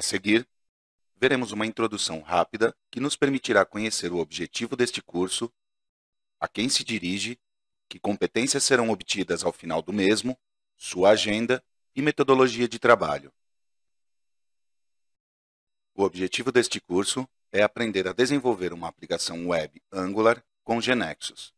A seguir, veremos uma introdução rápida que nos permitirá conhecer o objetivo deste curso, a quem se dirige, que competências serão obtidas ao final do mesmo, sua agenda e metodologia de trabalho. O objetivo deste curso é aprender a desenvolver uma aplicação web Angular com Genexus.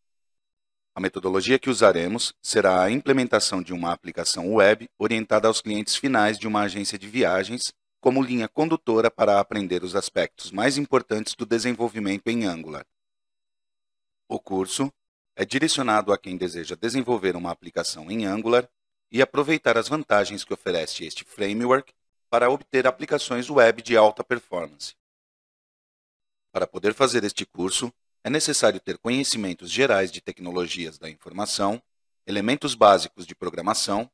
A metodologia que usaremos será a implementação de uma aplicação web orientada aos clientes finais de uma agência de viagens como linha condutora para aprender os aspectos mais importantes do desenvolvimento em Angular. O curso é direcionado a quem deseja desenvolver uma aplicação em Angular e aproveitar as vantagens que oferece este framework para obter aplicações web de alta performance. Para poder fazer este curso, é necessário ter conhecimentos gerais de tecnologias da informação, elementos básicos de programação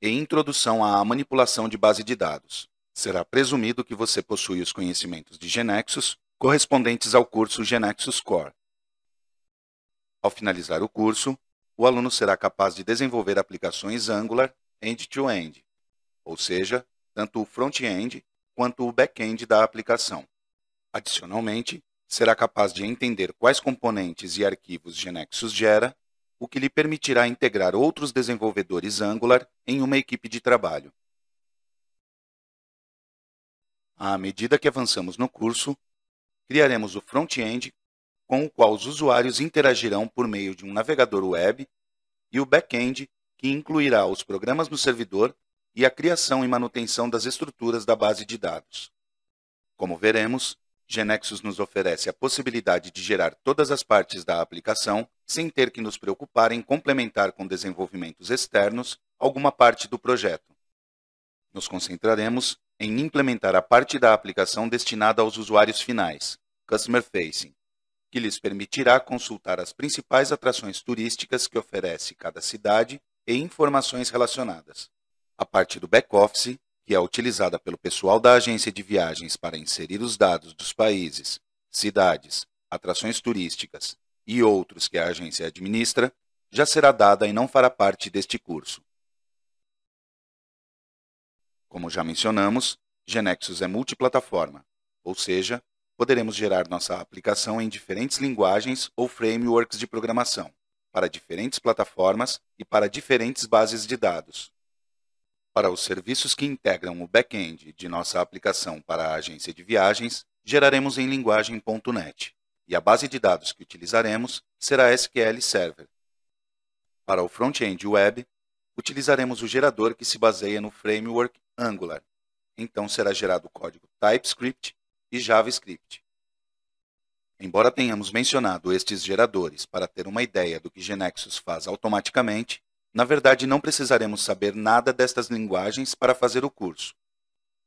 e introdução à manipulação de base de dados será presumido que você possui os conhecimentos de Genexus correspondentes ao curso Genexus Core. Ao finalizar o curso, o aluno será capaz de desenvolver aplicações Angular end-to-end, -end, ou seja, tanto o front-end quanto o back-end da aplicação. Adicionalmente, será capaz de entender quais componentes e arquivos Genexus gera, o que lhe permitirá integrar outros desenvolvedores Angular em uma equipe de trabalho. À medida que avançamos no curso, criaremos o front-end com o qual os usuários interagirão por meio de um navegador web e o back-end que incluirá os programas no servidor e a criação e manutenção das estruturas da base de dados. Como veremos, Genexus nos oferece a possibilidade de gerar todas as partes da aplicação sem ter que nos preocupar em complementar com desenvolvimentos externos alguma parte do projeto. Nos concentraremos em implementar a parte da aplicação destinada aos usuários finais, Customer Facing, que lhes permitirá consultar as principais atrações turísticas que oferece cada cidade e informações relacionadas. A parte do back-office, que é utilizada pelo pessoal da agência de viagens para inserir os dados dos países, cidades, atrações turísticas e outros que a agência administra, já será dada e não fará parte deste curso. Como já mencionamos, Genexus é multiplataforma, ou seja, poderemos gerar nossa aplicação em diferentes linguagens ou frameworks de programação, para diferentes plataformas e para diferentes bases de dados. Para os serviços que integram o back-end de nossa aplicação para a agência de viagens, geraremos em linguagem.NET, e a base de dados que utilizaremos será SQL Server. Para o front-end web, utilizaremos o gerador que se baseia no framework Angular. Então será gerado o código TypeScript e JavaScript. Embora tenhamos mencionado estes geradores para ter uma ideia do que Genexus faz automaticamente, na verdade não precisaremos saber nada destas linguagens para fazer o curso.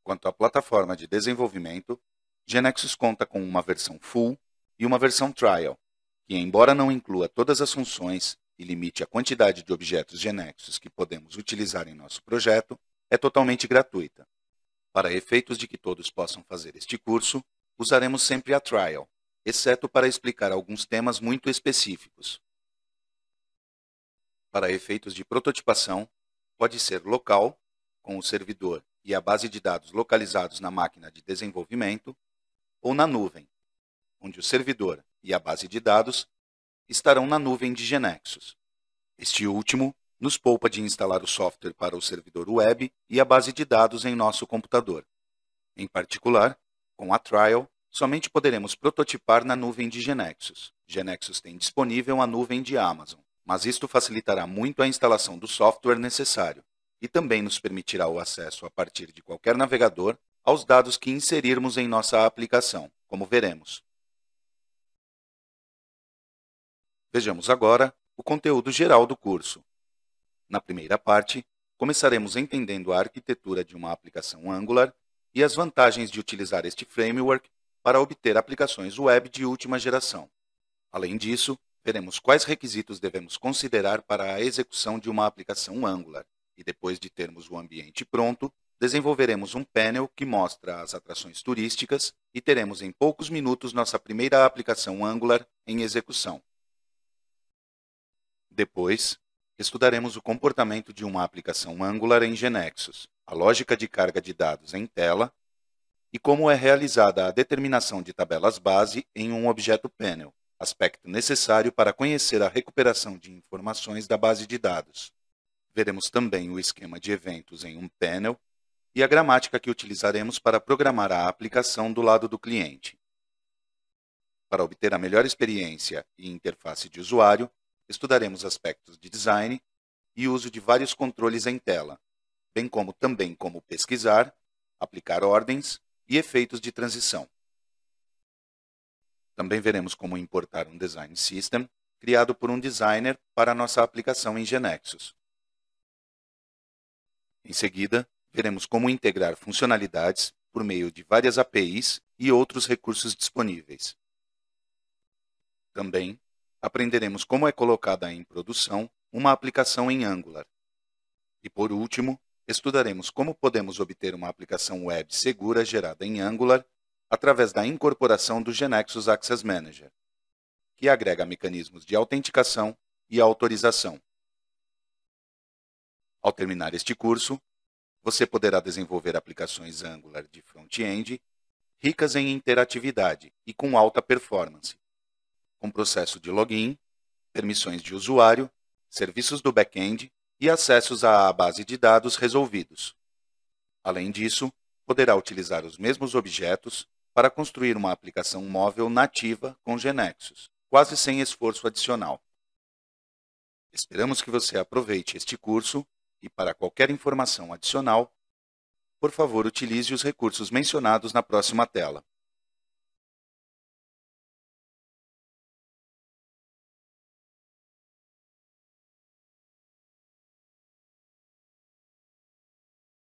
Quanto à plataforma de desenvolvimento, Genexus conta com uma versão full e uma versão trial, que embora não inclua todas as funções e limite a quantidade de objetos Genexus que podemos utilizar em nosso projeto, é totalmente gratuita. Para efeitos de que todos possam fazer este curso, usaremos sempre a trial, exceto para explicar alguns temas muito específicos. Para efeitos de prototipação, pode ser local, com o servidor e a base de dados localizados na máquina de desenvolvimento, ou na nuvem, onde o servidor e a base de dados estarão na nuvem de Genexus. Este último nos poupa de instalar o software para o servidor web e a base de dados em nosso computador. Em particular, com a Trial, somente poderemos prototipar na nuvem de Genexus. Genexus tem disponível a nuvem de Amazon, mas isto facilitará muito a instalação do software necessário e também nos permitirá o acesso a partir de qualquer navegador aos dados que inserirmos em nossa aplicação, como veremos. Vejamos agora o conteúdo geral do curso. Na primeira parte, começaremos entendendo a arquitetura de uma aplicação Angular e as vantagens de utilizar este framework para obter aplicações web de última geração. Além disso, veremos quais requisitos devemos considerar para a execução de uma aplicação Angular, e depois de termos o ambiente pronto, desenvolveremos um panel que mostra as atrações turísticas e teremos em poucos minutos nossa primeira aplicação Angular em execução. Depois, estudaremos o comportamento de uma aplicação Angular em Genexus, a lógica de carga de dados em tela e como é realizada a determinação de tabelas base em um objeto panel, aspecto necessário para conhecer a recuperação de informações da base de dados. Veremos também o esquema de eventos em um panel e a gramática que utilizaremos para programar a aplicação do lado do cliente. Para obter a melhor experiência e interface de usuário, estudaremos aspectos de design e uso de vários controles em tela, bem como também como pesquisar, aplicar ordens e efeitos de transição. Também veremos como importar um design system criado por um designer para nossa aplicação em Genexus. Em seguida, veremos como integrar funcionalidades por meio de várias APIs e outros recursos disponíveis. Também aprenderemos como é colocada em produção uma aplicação em Angular. E por último, estudaremos como podemos obter uma aplicação web segura gerada em Angular através da incorporação do Genexus Access Manager, que agrega mecanismos de autenticação e autorização. Ao terminar este curso, você poderá desenvolver aplicações Angular de front-end ricas em interatividade e com alta performance, com processo de login, permissões de usuário, serviços do back-end e acessos à base de dados resolvidos. Além disso, poderá utilizar os mesmos objetos para construir uma aplicação móvel nativa com Genexus, quase sem esforço adicional. Esperamos que você aproveite este curso e, para qualquer informação adicional, por favor utilize os recursos mencionados na próxima tela.